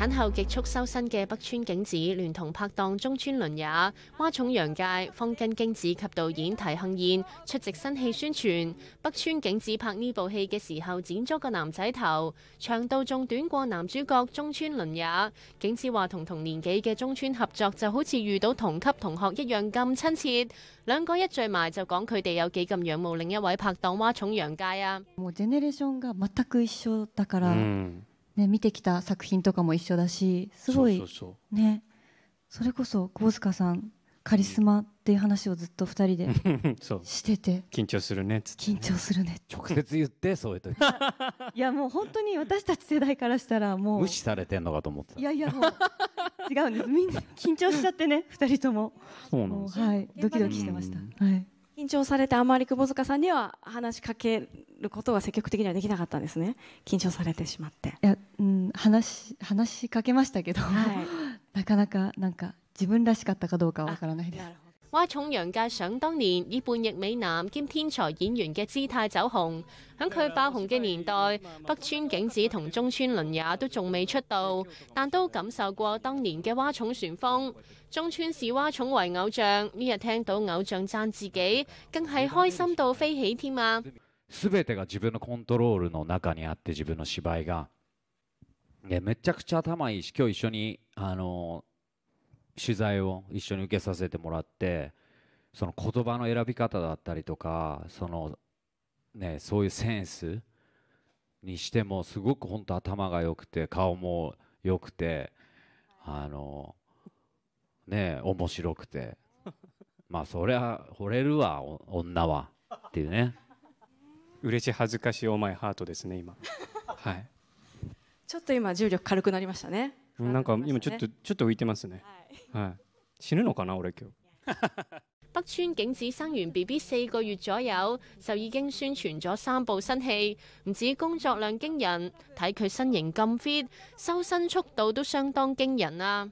产后极速修身嘅北村景子，联同拍档中村伦也、蛙重洋介、方根京子及导演提幸彦出席新戏宣传。北村景子拍呢部戏嘅时候剪咗个男仔头，长度仲短过男主角中村伦也。景子话同同年纪嘅中村合作就好似遇到同级同学一样咁亲切，两个一聚埋就讲佢哋有几咁仰慕另一位拍档蛙重洋介啊。ね、見てきた作品とかも一緒だしすごいね、それこそ小塚さんカリスマっていう話をずっと二人で してて緊張するねっつって、ね、緊張するね直接言ってそういう時 いやもう本当に私たち世代からしたらもう無視されてんのかと思ってたいやいやもう違うんですみんな緊張しちゃってね 二人ともそうなんですはいドキドキしてました、はい、緊張されてあまり窪塚さんには話しかけることは積極的にはできなかったんですね緊張されてしまっていや、うん、話話しかけましたけど、はい、なかなかなんか自分らしかったかどうかわからないです。話重陽嘅想當年以叛逆美男兼天才演員嘅姿態走紅，喺佢爆紅嘅年代，北川景子同中村倫也都仲未出道，但都感受過當年嘅嘩重旋風。中村視嘩重為偶像，呢日聽到偶像讚自己，更係開心到飛起添啊！全てが自分のコントロールの中にあって自分の芝居が。めちゃくちゃ頭いいし今日一緒に、あの取材を一緒に受けさせてもらってその言葉の選び方だったりとかその、ね、そういうセンスにしてもすごく本当頭が良くて顔も良くてあのね面白くてまあそりゃ惚れるわ女はっていうね。嬉し恥ずかしいお前ハートですね今 はいちょっと今重力軽くなりましたねなんか今ちょっとちょっと浮いてますね、はい、はい、死ぬのかな俺今日 北村景子生完 B B 四個月左右，就已經宣傳咗三部新戲，唔止工作量驚人，睇佢身形咁 fit，修身速度都相當驚人啊！